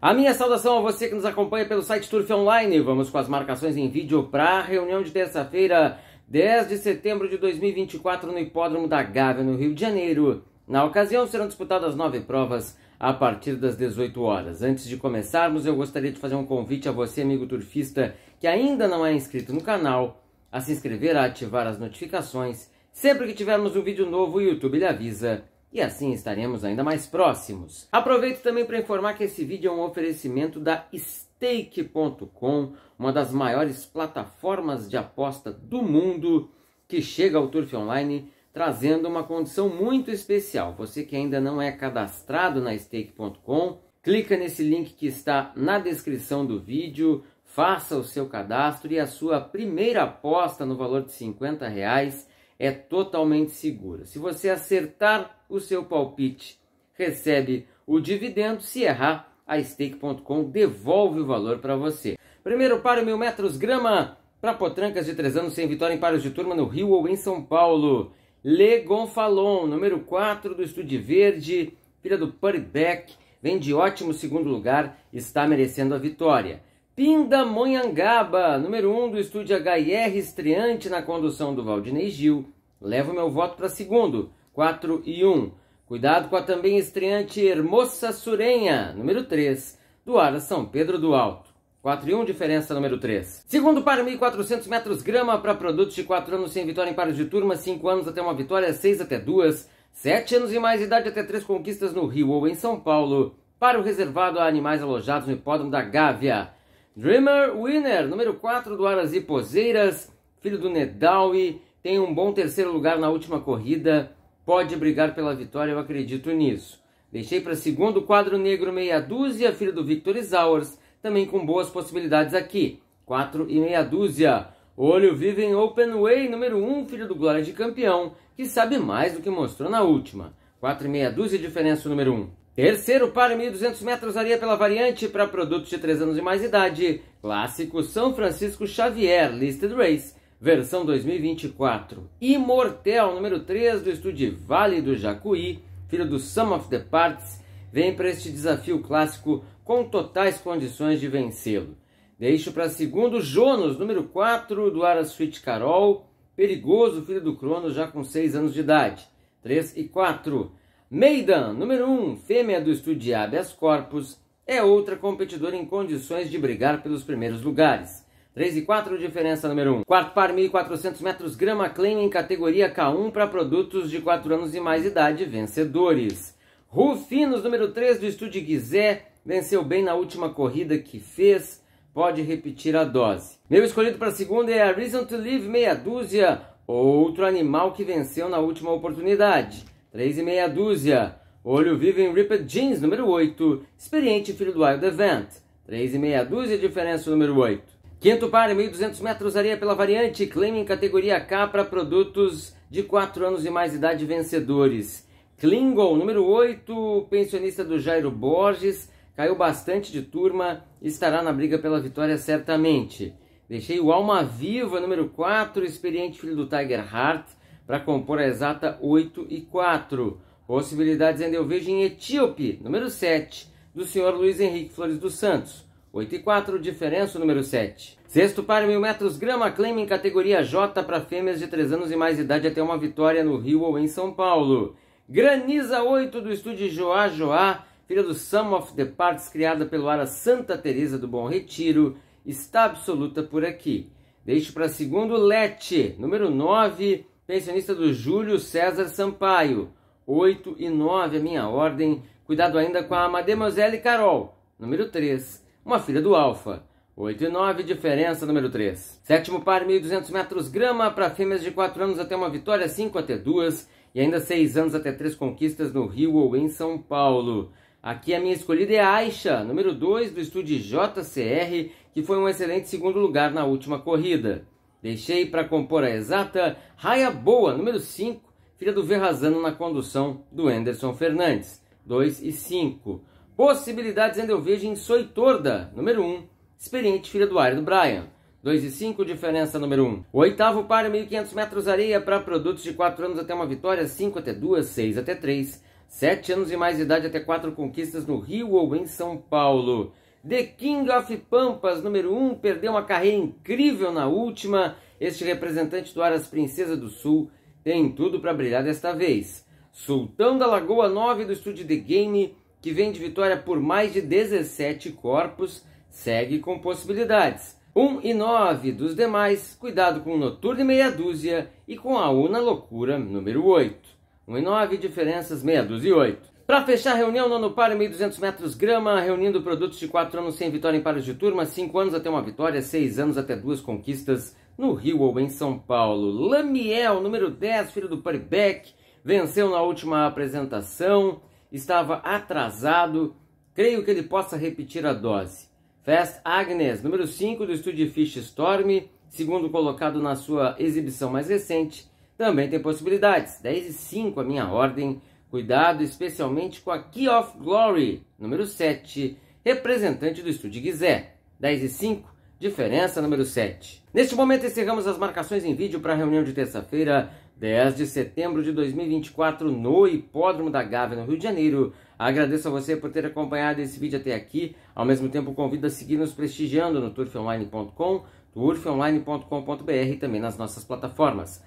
A minha saudação a você que nos acompanha pelo site Turf Online. Vamos com as marcações em vídeo para a reunião de terça-feira, 10 de setembro de 2024, no Hipódromo da Gávea, no Rio de Janeiro. Na ocasião, serão disputadas nove provas a partir das 18 horas. Antes de começarmos, eu gostaria de fazer um convite a você, amigo turfista, que ainda não é inscrito no canal, a se inscrever, a ativar as notificações. Sempre que tivermos um vídeo novo, o YouTube lhe avisa e assim estaremos ainda mais próximos. Aproveito também para informar que esse vídeo é um oferecimento da Stake.com, uma das maiores plataformas de aposta do mundo, que chega ao Turf Online trazendo uma condição muito especial. Você que ainda não é cadastrado na Stake.com, clica nesse link que está na descrição do vídeo, faça o seu cadastro e a sua primeira aposta no valor de 50 reais é totalmente segura. Se você acertar o seu palpite, recebe o dividendo. Se errar, a stake.com devolve o valor para você. Primeiro paro, mil metros grama para Potrancas de três anos sem vitória em paros de turma no Rio ou em São Paulo. Le Gonfalon, número 4 do Estúdio Verde, filha do Putty Beck, vem de ótimo segundo lugar, está merecendo a vitória. Pindamonhangaba, número 1 um do estúdio HR estreante na condução do Valdinei Gil. Levo meu voto para segundo, 4 e 1. Um. Cuidado com a também estreante Hermosa Surenha, número 3, do Ara São Pedro do Alto. 4 e 1, diferença número 3. Segundo para 1.400 metros grama para produtos de 4 anos sem vitória em pares de turma, 5 anos até uma vitória, 6 até 2, 7 anos e mais idade até 3 conquistas no Rio ou em São Paulo. Para o reservado a animais alojados no hipódromo da Gávea. Dreamer Winner, número 4 do Arasiposeiras filho do Nedawi, tem um bom terceiro lugar na última corrida, pode brigar pela vitória, eu acredito nisso. Deixei para segundo quadro negro meia dúzia, filho do Victor Isaurs, também com boas possibilidades aqui. 4 e meia dúzia. Olho vivo em Open Way, número 1, um, filho do Glória de Campeão, que sabe mais do que mostrou na última. 4 e meia dúzia, diferença número 1. Um. Terceiro par, 1.200 metros, areia pela variante para produtos de 3 anos e mais idade. Clássico São Francisco Xavier, Listed Race, versão 2024. Imortel, número 3 do estúdio Vale do Jacuí, filho do Sum of the Parts, vem para este desafio clássico com totais condições de vencê-lo. Deixo para segundo Jonas, número 4 do Aras Fit Carol, perigoso filho do Cronos já com 6 anos de idade. 3 e 4. Meidan, número 1, um, fêmea do Estúdio de habeas corpus, é outra competidora em condições de brigar pelos primeiros lugares. 3 e 4, diferença número 1. Um. Quarto par, 1.400 metros, grama claim em categoria K1 para produtos de 4 anos e mais idade vencedores. Rufinos, número 3 do estúdio Guizé, venceu bem na última corrida que fez, pode repetir a dose. Meu escolhido para segunda é a Reason to Live, meia dúzia, outro animal que venceu na última oportunidade. 3 e meia dúzia. Olho vivo em Ripped Jeans, número 8. Experiente filho do Wild Event. 3 e meia dúzia, diferença número 8. Quinto par, 1.200 metros areia pela variante. Claim em categoria K para produtos de 4 anos e mais idade vencedores. Klingon, número 8, pensionista do Jairo Borges, caiu bastante de turma, estará na briga pela vitória certamente. Deixei o Alma Viva, número 4, experiente filho do Tiger Hart, para compor a exata 8 e 4. Possibilidades ainda eu vejo em Etíope, número 7, do senhor Luiz Henrique Flores dos Santos. 8 e 4, diferença número 7. Sexto par, mil metros, grama, claim em categoria J para fêmeas de 3 anos e mais de idade até uma vitória no Rio ou em São Paulo. Graniza 8 do estúdio Joá Joá, filha do Sum of the Parts, criada pelo Ara Santa Teresa do Bom Retiro, está absoluta por aqui. Deixo para segundo Lete, número 9 Pensionista do Júlio César Sampaio. 8 e 9, a minha ordem. Cuidado ainda com a Mademoiselle Carol, número 3, uma filha do Alfa. 8 e 9, diferença número 3. Sétimo par, 1.200 metros grama para fêmeas de 4 anos até uma vitória, 5 até 2 e ainda 6 anos até 3 conquistas no Rio ou em São Paulo. Aqui é a minha escolhida é Aisha, número 2 do estúdio JCR, que foi um excelente segundo lugar na última corrida. Deixei para compor a exata Raia Boa, número 5, filha do Verrazano na condução do Anderson Fernandes, 2 e 5. Possibilidades ainda eu vejo em Soitorda, número 1, experiente filha do Árido Brian, 2 e 5, diferença número 1. O oitavo par, 1.500 metros areia para produtos de 4 anos até uma vitória, 5 até 2, 6 até 3, 7 anos e mais de idade até 4 conquistas no Rio ou em São Paulo. The King of Pampas, número 1, um, perdeu uma carreira incrível na última. Este representante do Aras Princesa do Sul tem tudo para brilhar desta vez. Sultão da Lagoa 9 do estúdio The Game, que vem de vitória por mais de 17 corpos, segue com possibilidades. 1 e 9 dos demais, cuidado com o Noturno e Meia Dúzia e com a Una Loucura número 8. 1,9 diferenças, meia dúzia e 8. Para fechar a reunião, nono par, 1.200 metros grama, reunindo produtos de 4 anos sem vitória em pares de turma, 5 anos até uma vitória, 6 anos até duas conquistas no Rio ou em São Paulo. Lamiel, número 10, filho do Paribeck, venceu na última apresentação, estava atrasado, creio que ele possa repetir a dose. Fast Agnes, número 5 do estúdio Fish Storm, segundo colocado na sua exibição mais recente, também tem possibilidades. 10 e 5 a minha ordem. Cuidado especialmente com a Key of Glory, número 7, representante do estúdio Gizé. 10 e 5, diferença número 7. Neste momento encerramos as marcações em vídeo para a reunião de terça-feira, 10 de setembro de 2024, no Hipódromo da Gávea, no Rio de Janeiro. Agradeço a você por ter acompanhado esse vídeo até aqui. Ao mesmo tempo, convido a seguir nos prestigiando no turfonline.com, turfonline.com.br e também nas nossas plataformas